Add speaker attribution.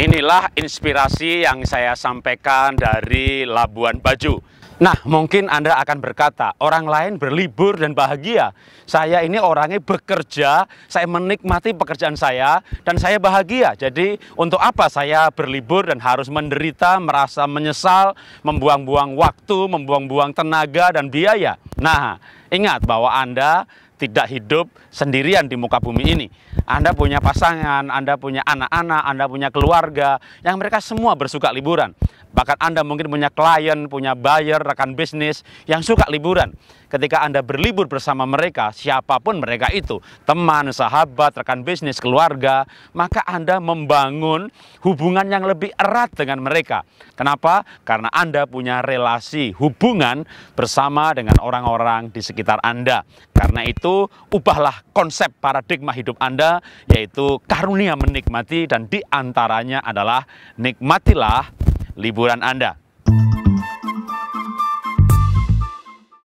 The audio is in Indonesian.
Speaker 1: Inilah inspirasi yang saya sampaikan dari Labuan Bajo. Nah, mungkin Anda akan berkata, orang lain berlibur dan bahagia. Saya ini orangnya bekerja, saya menikmati pekerjaan saya, dan saya bahagia. Jadi, untuk apa saya berlibur dan harus menderita, merasa menyesal, membuang-buang waktu, membuang-buang tenaga dan biaya? Nah, ingat bahwa Anda tidak hidup sendirian di muka bumi ini. Anda punya pasangan, Anda punya anak-anak, Anda punya keluarga yang mereka semua bersuka liburan. Bahkan Anda mungkin punya klien, punya buyer, rekan bisnis yang suka liburan. Ketika Anda berlibur bersama mereka, siapapun mereka itu, teman, sahabat, rekan bisnis, keluarga, maka Anda membangun hubungan yang lebih erat dengan mereka. Kenapa? Karena Anda punya relasi hubungan bersama dengan orang-orang di sekitar Anda. Karena itu itu ubahlah konsep paradigma hidup Anda yaitu karunia menikmati dan diantaranya adalah nikmatilah liburan Anda.